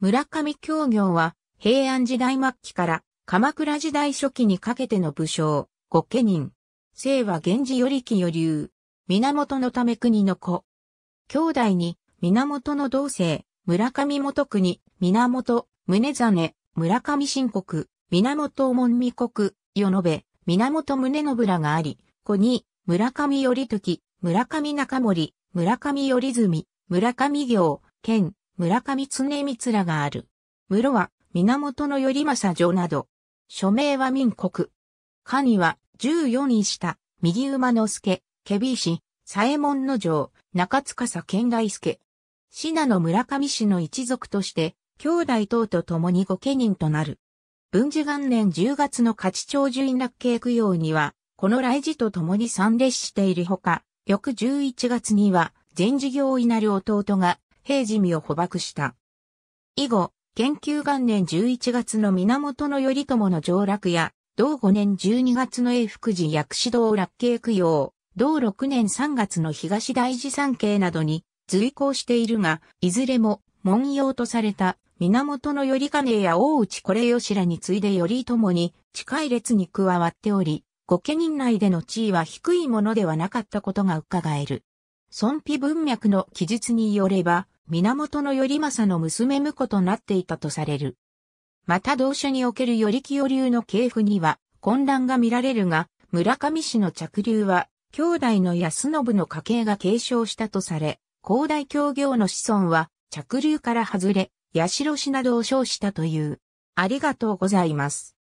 村上協業は平安時代末期から鎌倉時代初期にかけての武将、御家人。姓は源氏より清流。源のため国の子。兄弟に源の同姓、村上元国、源、宗真、村上新国、源門美国、与野部、源宗信らがあり、子に、村上頼時、村上中森、村上頼住、村上行、県、村上常光らがある。室は源頼政城など。署名は民国。下には14位下、右馬之助、ケビー氏、左衛門の城、中司健大助。信濃村上氏の一族として、兄弟等と共に御家人となる。文治元年10月の勝長寿院落慶供養には、この来寺と共に参列しているほか、翌11月には、全事業稲る弟が平治美を捕獲した。以後、研究元年11月の源頼朝の上洛や、同5年12月の永福寺薬師堂落慶供養、同6年3月の東大寺山系などに随行しているが、いずれも文様とされた源頼金や大内これ吉らに次いで頼朝に近い列に加わっており、御家人内での地位は低いものではなかったことが伺える。孫妃文脈の記述によれば、源頼政の娘婿となっていたとされる。また同社における頼清流の系譜には混乱が見られるが、村上氏の着流は、兄弟の安信の家系が継承したとされ、高大協業の子孫は着流から外れ、八代氏などを称したという。ありがとうございます。